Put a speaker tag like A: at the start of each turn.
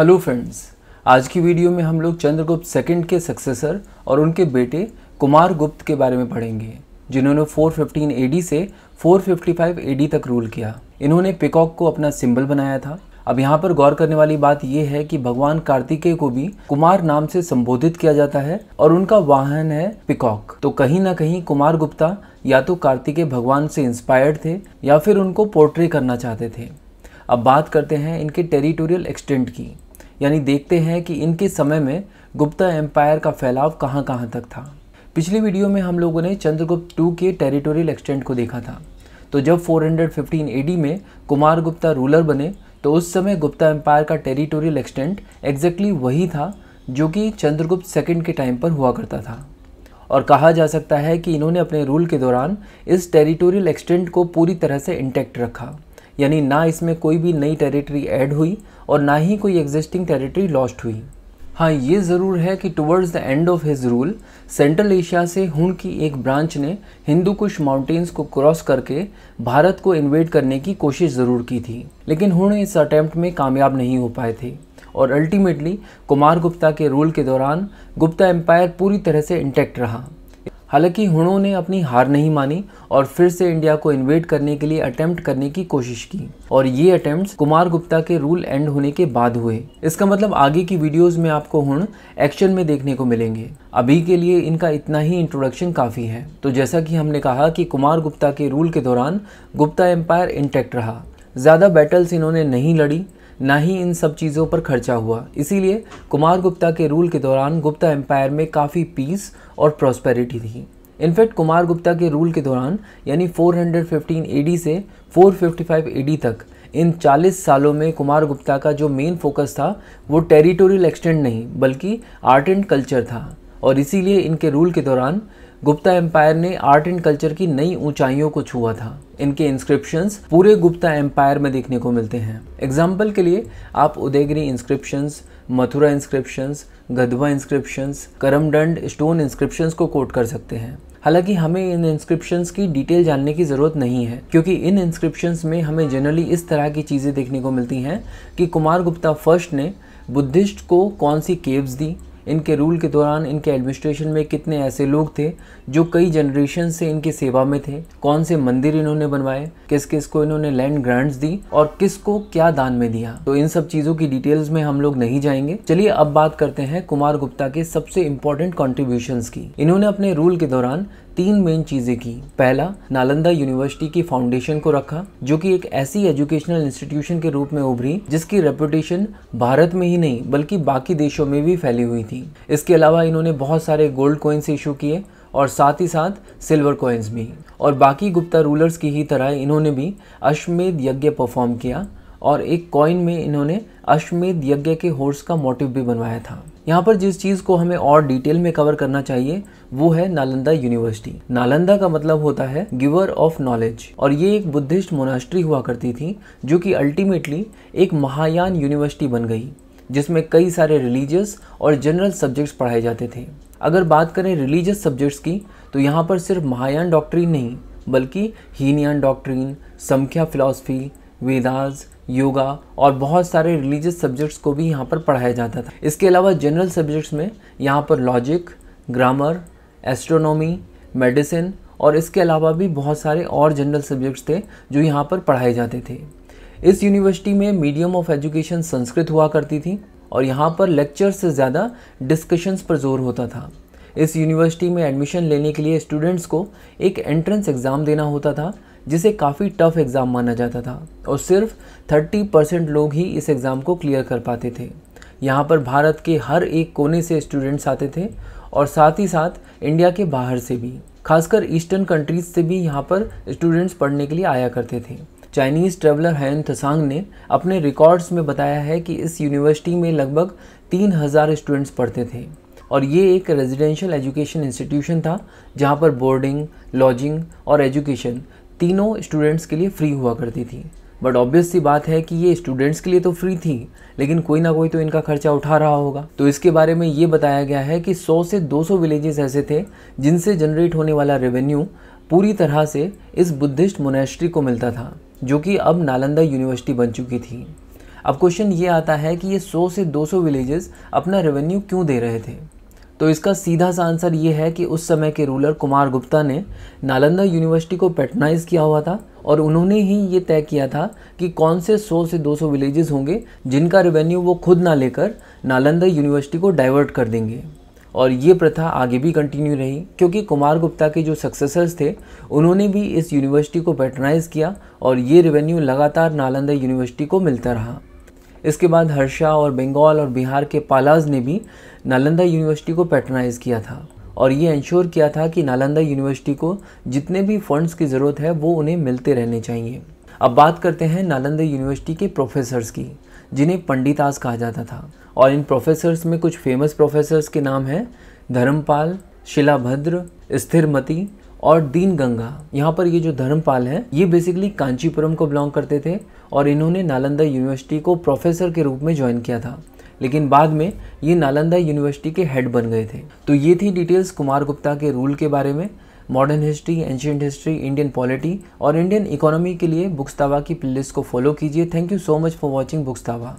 A: hello friends आज की video में हम लोग चंद्रगुप्त सेकंड के सक्सेसर और उनके बेटे कुमार गुप्त के बारे में पढ़ेंगे जिन्होंने 415 एडी से 455 एडी तक रूल किया इन्होंने पिकॉक को अपना सिंबल बनाया था अब यहाँ पर गौर करने वाली बात यह है कि भगवान कार्तिकेय को भी कुमार नाम से संबोधित किया जाता है और उनका वाहन है पिकॉक तो कहीं ना कहीं कुमार गुप्ता या तो कार्तिकेय भगवान से इंस्पायर्ड थे या फिर उनको पोर्ट्रे करना चाहते थे अब बात करते हैं इनके टेरिटोरियल एक्सटेंट की यानी देखते हैं कि इनके समय में गुप्ता एम्पायर का फैलाव कहाँ कहाँ तक था पिछली वीडियो में हम लोगों ने चंद्रगुप्त टू के टेरिटोरियल एक्सटेंट को देखा था तो जब 415 एडी में कुमार गुप्ता रूलर बने तो उस समय गुप्ता एम्पायर का टेरिटोरियल एक्सटेंट एग्जैक्टली वही था जो कि चंद्रगुप्त सेकेंड के टाइम पर हुआ करता था और कहा जा सकता है कि इन्होंने अपने रूल के दौरान इस टेरिटोरियल एक्सटेंट को पूरी तरह से इंटैक्ट रखा यानी ना इसमें कोई भी नई टेरिटरी ऐड हुई और ना ही कोई एग्जिस्टिंग टेरिटरी लॉस्ट हुई हाँ ये ज़रूर है कि towards the end of his rule central Asia से हुन की एक ब्रांच ने हिंदू कुश माउंटेन्स को क्रॉस करके भारत को इन्वेड करने की कोशिश ज़रूर की थी लेकिन हुन इस अटैम्प्ट में कामयाब नहीं हो पाए थे और अल्टीमेटली कुमार गुप्ता के रूल के दौरान गुप्ता एम्पायर पूरी तरह से इंटैक्ट रहा हालांकि हुणों ने अपनी हार नहीं मानी और फिर से इंडिया को इन्वेट करने के लिए अटेम्प्ट करने की कोशिश की और ये अटेम्प्ट कुमार गुप्ता के रूल एंड होने के बाद हुए इसका मतलब आगे की वीडियोस में आपको हुण एक्शन में देखने को मिलेंगे अभी के लिए इनका इतना ही इंट्रोडक्शन काफ़ी है तो जैसा कि हमने कहा कि कुमार गुप्ता के रूल के दौरान गुप्ता एम्पायर इंटेक्ट रहा ज़्यादा बैटल्स इन्होंने नहीं लड़ी ना ही इन सब चीज़ों पर खर्चा हुआ इसीलिए कुमार गुप्ता के रूल के दौरान गुप्ता एम्पायर में काफ़ी पीस और प्रॉस्पेरिटी थी इनफैक्ट कुमार गुप्ता के रूल के दौरान यानी 415 एडी से 455 एडी तक इन 40 सालों में कुमार गुप्ता का जो मेन फोकस था वो टेरिटोरियल एक्सटेंड नहीं बल्कि आर्ट एंड कल्चर था और इसीलिए इनके रूल के दौरान गुप्ता एम्पायर ने आर्ट एंड कल्चर की नई ऊंचाइयों को छुआ था इनके इंस्क्रिप्शन पूरे गुप्ता एम्पायर में देखने को मिलते हैं एग्जाम्पल के लिए आप Udayagiri inscription Mathura inscription Gadhwa inscription Karamdanda stone inscription को कोट कर सकते हैं हालांकि हमें इन इंस्क्रिप्शन की डिटेल जानने की ज़रूरत नहीं है क्योंकि इन इंस्क्रिप्शन में हमें जनरली इस तरह की चीज़ें देखने को मिलती हैं कि कुमार गुप्ता फर्स्ट ने बुद्धिस्ट को कौन सी केव्स दी इनके रूल के दौरान इनके एडमिनिस्ट्रेशन में कितने ऐसे लोग थे जो कई जनरेशन से इनकी सेवा में थे कौन से मंदिर इन्होंने बनवाए किस किस को इन्होंने लैंड ग्रांट्स दी और किस को क्या दान में दिया तो इन सब चीज़ों की डिटेल्स में हम लोग नहीं जाएंगे चलिए अब बात करते हैं कुमार गुप्ता के सबसे इम्पोर्टेंट कॉन्ट्रीब्यूशन की इन्होंने अपने रूल के दौरान तीन मेन चीज़ें की पहला नालंदा यूनिवर्सिटी की फाउंडेशन को रखा जो कि एक ऐसी एजुकेशनल इंस्टीट्यूशन के रूप में उभरी जिसकी रेपुटेशन भारत में ही नहीं बल्कि बाकी देशों में भी फैली हुई थी इसके अलावा इन्होंने बहुत सारे गोल्ड कॉइन्स इशू किए और साथ ही साथ सिल्वर कॉइन्स भी और बाकी गुप्ता रूलर्स की ही तरह इन्होंने भी अश्वमेध यज्ञ परफॉर्म किया और एक कॉइन में इन्होंने अश्वमेध यज्ञ के हॉर्स का मोटिव भी बनवाया था यहाँ पर जिस चीज़ को हमें और डिटेल में कवर करना चाहिए वो है नालंदा यूनिवर्सिटी नालंदा का मतलब होता है गिवर ऑफ नॉलेज और ये एक बुद्धिस्ट मोनास्ट्री हुआ करती थी जो कि अल्टीमेटली एक महायान यूनिवर्सिटी बन गई जिसमें कई सारे रिलीजियस और जनरल सब्जेक्ट्स पढ़ाए जाते थे अगर बात करें रिलीजियस सब्जेक्ट्स की तो यहाँ पर सिर्फ महायान डॉक्ट्रीन नहीं बल्कि हीनयान डॉक्ट्रीन समख्या फिलॉसफी वेदास योगा और बहुत सारे रिलीजियस सब्जेक्ट्स को भी यहाँ पर पढ़ाया जाता था इसके अलावा जनरल सब्जेक्ट्स में यहाँ पर लॉजिक ग्रामर एस्ट्रोनॉमी मेडिसिन और इसके अलावा भी बहुत सारे और जनरल सब्जेक्ट्स थे जो यहाँ पर पढ़ाए जाते थे इस यूनिवर्सिटी में मीडियम ऑफ एजुकेशन संस्कृत हुआ करती थी और यहाँ पर लेक्चर से ज़्यादा डिस्कशंस पर जोर होता था इस यूनिवर्सिटी में एडमिशन लेने के लिए स्टूडेंट्स को एक एंट्रेंस एग्ज़ाम देना होता था जिसे काफ़ी टफ एग्ज़ाम माना जाता था और सिर्फ 30 परसेंट लोग ही इस एग्ज़ाम को क्लियर कर पाते थे यहाँ पर भारत के हर एक कोने से स्टूडेंट्स आते थे और साथ ही साथ इंडिया के बाहर से भी खासकर ईस्टर्न कंट्रीज से भी यहाँ पर स्टूडेंट्स पढ़ने के लिए आया करते थे चाइनीज़ ट्रेवलर हैन थसांग ने अपने रिकॉर्ड्स में बताया है कि इस यूनिवर्सिटी में लगभग तीन हज़ार स्टूडेंट्स पढ़ते थे और ये एक रेजिडेंशियल एजुकेशन इंस्टीट्यूशन था जहाँ पर बोर्डिंग लॉजिंग और एजुकेशन तीनों स्टूडेंट्स के लिए फ्री हुआ करती थी बट ऑब्वियस सी बात है कि ये स्टूडेंट्स के लिए तो फ्री थी लेकिन कोई ना कोई तो इनका खर्चा उठा रहा होगा तो इसके बारे में ये बताया गया है कि 100 से 200 विलेजेस ऐसे थे जिनसे जनरेट होने वाला रेवेन्यू पूरी तरह से इस बुद्धिस्ट मोनेस्ट्री को मिलता था जो कि अब नालंदा यूनिवर्सिटी बन चुकी थी अब क्वेश्चन ये आता है कि ये 100 से 200 विलेजेस अपना रेवेन्यू क्यों दे रहे थे तो इसका सीधा सा आंसर ये है कि उस समय के रूलर कुमार गुप्ता ने नालंदा यूनिवर्सिटी को पेटनाइज किया हुआ था और उन्होंने ही ये तय किया था कि कौन से 100 से 200 विलेजेस होंगे जिनका रेवेन्यू वो खुद ना लेकर नालंदा यूनिवर्सिटी को डाइवर्ट कर देंगे और ये प्रथा आगे भी कंटिन्यू रही क्योंकि कुमार गुप्ता के जो सक्सेसर्स थे उन्होंने भी इस यूनिवर्सिटी को पैटर्नाइज किया और ये रेवेन्यू लगातार नालंदा यूनिवर्सिटी को मिलता रहा इसके बाद हर्षा और बंगाल और बिहार के पालाज ने भी नालंदा यूनिवर्सिटी को पैटर्नाइज किया था और ये इंश्योर किया था कि नालंदा यूनिवर्सिटी को जितने भी फंड्स की ज़रूरत है वो उन्हें मिलते रहने चाहिए अब बात करते हैं नालंदा यूनिवर्सिटी के प्रोफेसर्स की जिन्हें पंडितास कहा जाता था और इन प्रोफेसर्स में कुछ फेमस प्रोफेसर्स के नाम हैं धर्मपाल शिलाभद्र स्थिरमती और दीन गंगा यहाँ पर ये जो धर्मपाल हैं ये बेसिकली कांचीपुरम को बिलोंग करते थे और इन्होंने नालंदा यूनिवर्सिटी को प्रोफेसर के रूप में ज्वाइन किया था लेकिन बाद में ये नालंदा यूनिवर्सिटी के हेड बन गए थे तो ये थी डिटेल्स कुमार गुप्ता के रूल के बारे में modern history ancient history Indian polity और इंडियन इकोनॉमी के लिए बुक्सतावा की प्लेलिस्ट को फॉलो कीजिए thank you so much for watching बुक्सतावा